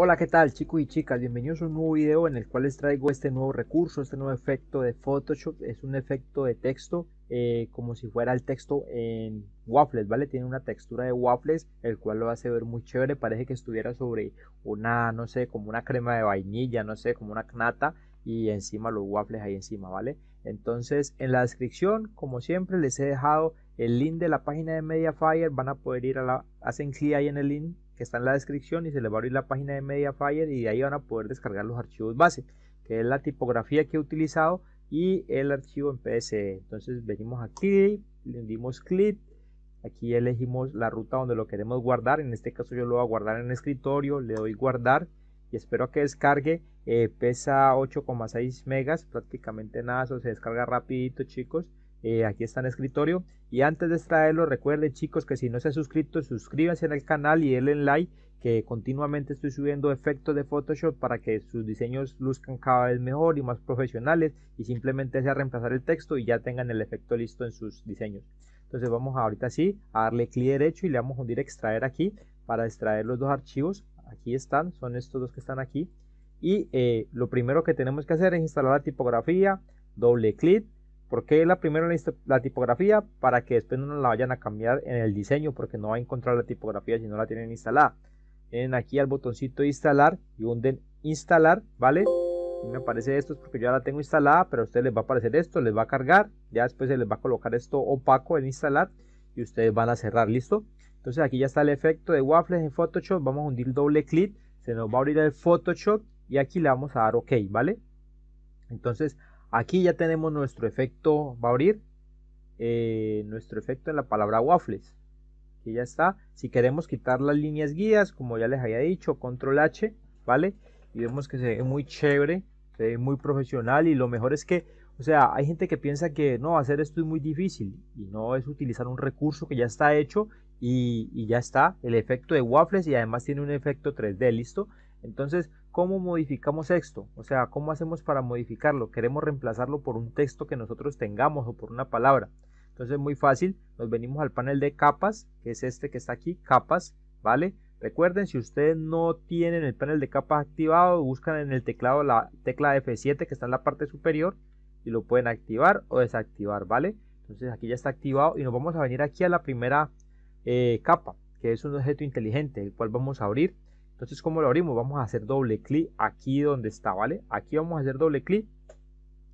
Hola, ¿qué tal chicos y chicas? Bienvenidos a un nuevo video en el cual les traigo este nuevo recurso, este nuevo efecto de Photoshop. Es un efecto de texto eh, como si fuera el texto en waffles, ¿vale? Tiene una textura de waffles, el cual lo hace ver muy chévere. Parece que estuviera sobre una, no sé, como una crema de vainilla, no sé, como una nata y encima los waffles ahí encima, ¿vale? Entonces, en la descripción, como siempre, les he dejado el link de la página de Mediafire. Van a poder ir a la, hacen clic ahí en el link que está en la descripción y se le va a abrir la página de Mediafire y de ahí van a poder descargar los archivos base, que es la tipografía que he utilizado y el archivo en PSE. Entonces venimos aquí, le dimos clic, aquí elegimos la ruta donde lo queremos guardar, en este caso yo lo voy a guardar en escritorio, le doy guardar y espero que descargue, eh, pesa 8,6 megas, prácticamente nada, se descarga rapidito chicos eh, aquí está en escritorio. Y antes de extraerlo, recuerden chicos que si no se han suscrito, suscríbanse en el canal y denle like, que continuamente estoy subiendo efectos de Photoshop para que sus diseños luzcan cada vez mejor y más profesionales y simplemente sea reemplazar el texto y ya tengan el efecto listo en sus diseños. Entonces vamos ahorita sí a darle clic derecho y le vamos a hundir extraer aquí para extraer los dos archivos. Aquí están, son estos dos que están aquí. Y eh, lo primero que tenemos que hacer es instalar la tipografía, doble clic porque la primera la tipografía para que después no la vayan a cambiar en el diseño porque no va a encontrar la tipografía si no la tienen instalada vienen aquí al botoncito instalar y hunden instalar vale me aparece esto es porque yo ya la tengo instalada pero a ustedes les va a aparecer esto les va a cargar ya después se les va a colocar esto opaco en instalar y ustedes van a cerrar listo entonces aquí ya está el efecto de waffles en photoshop vamos a hundir doble clic se nos va a abrir el photoshop y aquí le vamos a dar ok vale entonces Aquí ya tenemos nuestro efecto, va a abrir eh, nuestro efecto en la palabra waffles. que ya está. Si queremos quitar las líneas guías, como ya les había dicho, control H, ¿vale? Y vemos que se ve muy chévere, se ve muy profesional y lo mejor es que, o sea, hay gente que piensa que no, hacer esto es muy difícil y no es utilizar un recurso que ya está hecho y, y ya está el efecto de waffles y además tiene un efecto 3D, ¿listo? Entonces, ¿Cómo modificamos esto? O sea, ¿cómo hacemos para modificarlo? Queremos reemplazarlo por un texto que nosotros tengamos o por una palabra. Entonces, muy fácil, nos venimos al panel de capas, que es este que está aquí, capas, ¿vale? Recuerden, si ustedes no tienen el panel de capas activado, buscan en el teclado la tecla F7 que está en la parte superior y lo pueden activar o desactivar, ¿vale? Entonces aquí ya está activado y nos vamos a venir aquí a la primera eh, capa, que es un objeto inteligente, el cual vamos a abrir entonces, ¿cómo lo abrimos? Vamos a hacer doble clic aquí donde está, ¿vale? Aquí vamos a hacer doble clic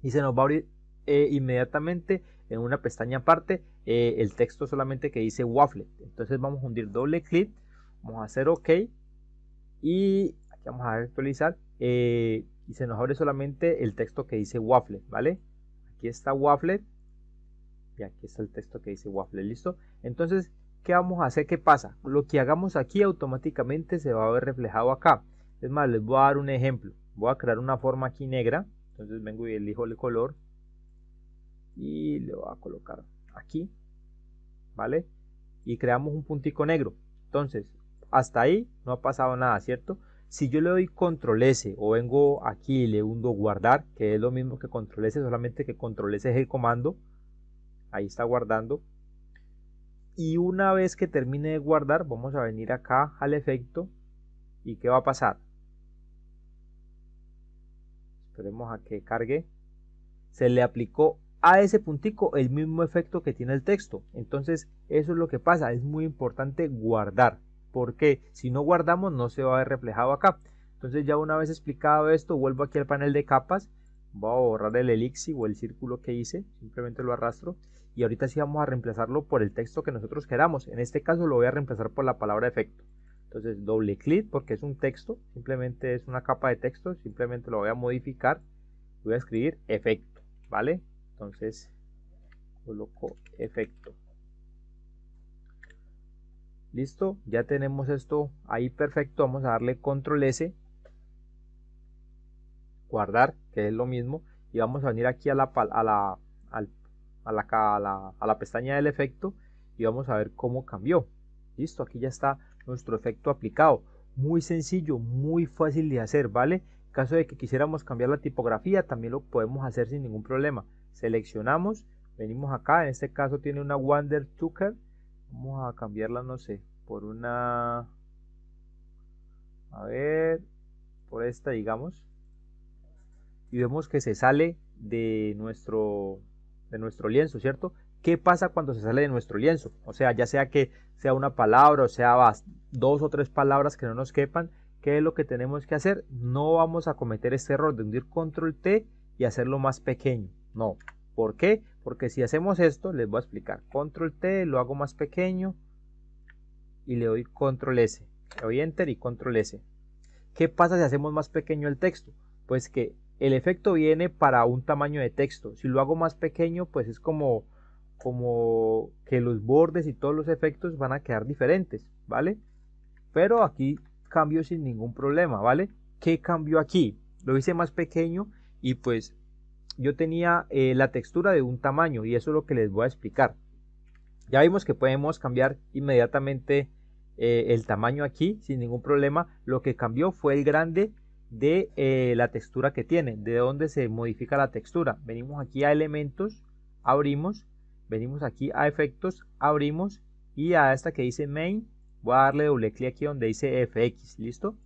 y se nos va a abrir eh, inmediatamente en una pestaña aparte eh, el texto solamente que dice Waffle. Entonces vamos a hundir doble clic, vamos a hacer OK y aquí vamos a actualizar eh, y se nos abre solamente el texto que dice Waffle, ¿vale? Aquí está Waffle y aquí está el texto que dice Waffle, ¿listo? Entonces ¿qué vamos a hacer? ¿Qué pasa? Lo que hagamos aquí automáticamente se va a ver reflejado acá. Es más, les voy a dar un ejemplo. Voy a crear una forma aquí negra. Entonces vengo y elijo el color. Y le voy a colocar aquí. ¿Vale? Y creamos un puntico negro. Entonces, hasta ahí no ha pasado nada, ¿cierto? Si yo le doy control S o vengo aquí y le hundo guardar, que es lo mismo que control S, solamente que control S es el comando. Ahí está guardando y una vez que termine de guardar vamos a venir acá al efecto y qué va a pasar esperemos a que cargue se le aplicó a ese puntico el mismo efecto que tiene el texto entonces eso es lo que pasa es muy importante guardar porque si no guardamos no se va a ver reflejado acá entonces ya una vez explicado esto vuelvo aquí al panel de capas voy a borrar el elixir o el círculo que hice simplemente lo arrastro y ahorita sí vamos a reemplazarlo por el texto que nosotros queramos. En este caso lo voy a reemplazar por la palabra efecto. Entonces doble clic porque es un texto, simplemente es una capa de texto, simplemente lo voy a modificar voy a escribir efecto, ¿vale? Entonces coloco efecto. Listo, ya tenemos esto ahí perfecto, vamos a darle control S, guardar, que es lo mismo, y vamos a venir aquí a la, a la al a la, pestaña del efecto y vamos a ver cómo cambió. Listo, aquí ya está nuestro efecto aplicado. Muy sencillo, muy fácil de hacer, ¿vale? En caso de que quisiéramos cambiar la tipografía, también lo podemos hacer sin ningún problema. Seleccionamos, venimos acá, en este caso tiene una wonder Tucker. Vamos a cambiarla, no sé, por una... A ver, por esta, digamos. Y vemos que se sale de nuestro nuestro lienzo, ¿cierto? ¿Qué pasa cuando se sale de nuestro lienzo? O sea, ya sea que sea una palabra o sea dos o tres palabras que no nos quepan, ¿qué es lo que tenemos que hacer? No vamos a cometer este error de hundir control T y hacerlo más pequeño. No. ¿Por qué? Porque si hacemos esto, les voy a explicar. Control T, lo hago más pequeño y le doy control S. Le doy enter y control S. ¿Qué pasa si hacemos más pequeño el texto? Pues que el efecto viene para un tamaño de texto. Si lo hago más pequeño, pues es como, como que los bordes y todos los efectos van a quedar diferentes, ¿vale? Pero aquí cambio sin ningún problema, ¿vale? ¿Qué cambió aquí? Lo hice más pequeño y pues yo tenía eh, la textura de un tamaño y eso es lo que les voy a explicar. Ya vimos que podemos cambiar inmediatamente eh, el tamaño aquí sin ningún problema. Lo que cambió fue el grande de eh, la textura que tiene, de dónde se modifica la textura. Venimos aquí a elementos, abrimos, venimos aquí a efectos, abrimos y a esta que dice main, voy a darle doble clic aquí donde dice FX, listo.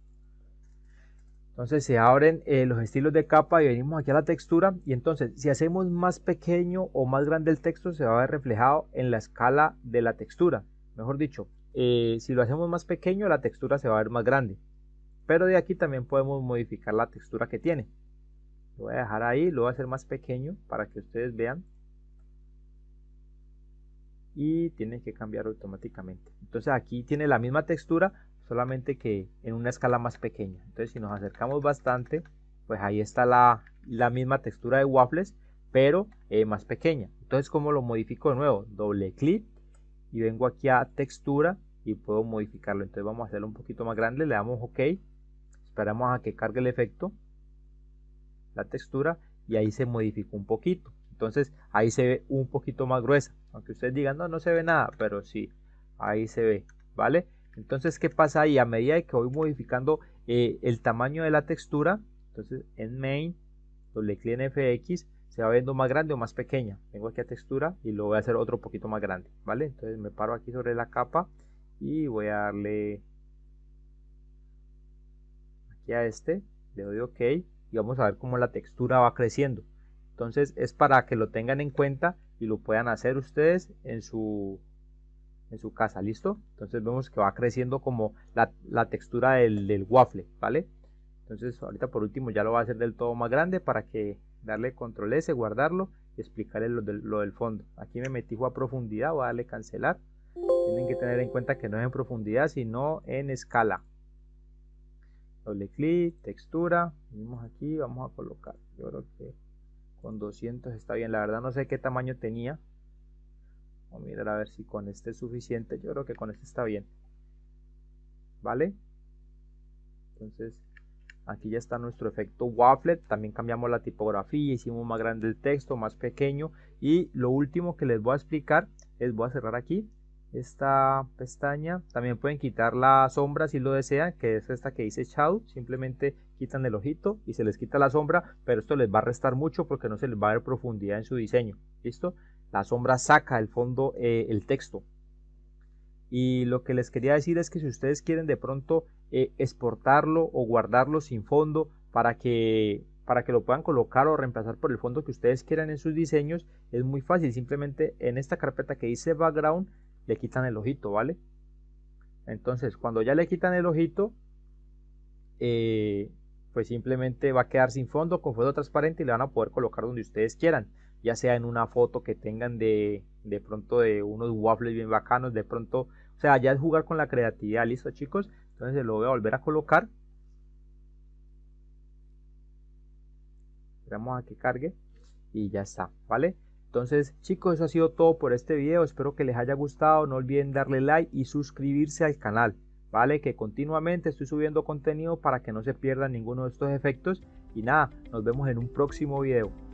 Entonces se abren eh, los estilos de capa y venimos aquí a la textura y entonces si hacemos más pequeño o más grande el texto se va a ver reflejado en la escala de la textura. Mejor dicho, eh, si lo hacemos más pequeño la textura se va a ver más grande. Pero de aquí también podemos modificar la textura que tiene. Lo voy a dejar ahí, lo voy a hacer más pequeño para que ustedes vean. Y tiene que cambiar automáticamente. Entonces aquí tiene la misma textura, solamente que en una escala más pequeña. Entonces si nos acercamos bastante, pues ahí está la, misma textura de waffles, pero eh, más pequeña. Entonces como lo modifico de nuevo, doble clic y vengo aquí a textura y puedo modificarlo. Entonces vamos a hacerlo un poquito más grande, le damos OK esperamos a que cargue el efecto, la textura, y ahí se modificó un poquito. Entonces ahí se ve un poquito más gruesa. Aunque ustedes digan, no, no se ve nada, pero sí, ahí se ve, ¿vale? Entonces, ¿qué pasa ahí? A medida que voy modificando eh, el tamaño de la textura, entonces en main, doble clic en FX, se va viendo más grande o más pequeña. Vengo aquí a textura y lo voy a hacer otro poquito más grande, ¿vale? Entonces me paro aquí sobre la capa y voy a darle a este, le doy OK y vamos a ver cómo la textura va creciendo. Entonces es para que lo tengan en cuenta y lo puedan hacer ustedes en su, en su casa, ¿listo? Entonces vemos que va creciendo como la, textura del, waffle, ¿vale? Entonces ahorita por último ya lo va a hacer del todo más grande para que darle control S, guardarlo y explicarle lo del, lo del fondo. Aquí me metí a profundidad, voy a darle cancelar. Tienen que tener en cuenta que no es en profundidad, sino en escala doble clic, textura, venimos aquí, vamos a colocar, yo creo que con 200 está bien, la verdad no sé qué tamaño tenía, vamos a mirar a ver si con este es suficiente, yo creo que con este está bien, ¿vale? Entonces aquí ya está nuestro efecto waffle, también cambiamos la tipografía, hicimos más grande el texto, más pequeño y lo último que les voy a explicar es, voy a cerrar aquí, esta pestaña. También pueden quitar la sombra si lo desean, que es esta que dice chau Simplemente quitan el ojito y se les quita la sombra, pero esto les va a restar mucho porque no se les va a ver profundidad en su diseño. ¿Listo? La sombra saca el fondo, eh, el texto. Y lo que les quería decir es que si ustedes quieren de pronto eh, exportarlo o guardarlo sin fondo para que para que lo puedan colocar o reemplazar por el fondo que ustedes quieran en sus diseños es muy fácil simplemente en esta carpeta que dice background le quitan el ojito, ¿vale? Entonces, cuando ya le quitan el ojito, eh, pues simplemente va a quedar sin fondo con fondo transparente y le van a poder colocar donde ustedes quieran, ya sea en una foto que tengan de, de pronto de unos waffles bien bacanos, de pronto, o sea, ya es jugar con la creatividad, listo chicos, entonces lo voy a volver a colocar. Esperamos a que cargue y ya está, ¿vale? Entonces chicos, eso ha sido todo por este video, espero que les haya gustado, no olviden darle like y suscribirse al canal, ¿vale? Que continuamente estoy subiendo contenido para que no se pierdan ninguno de estos efectos y nada, nos vemos en un próximo video.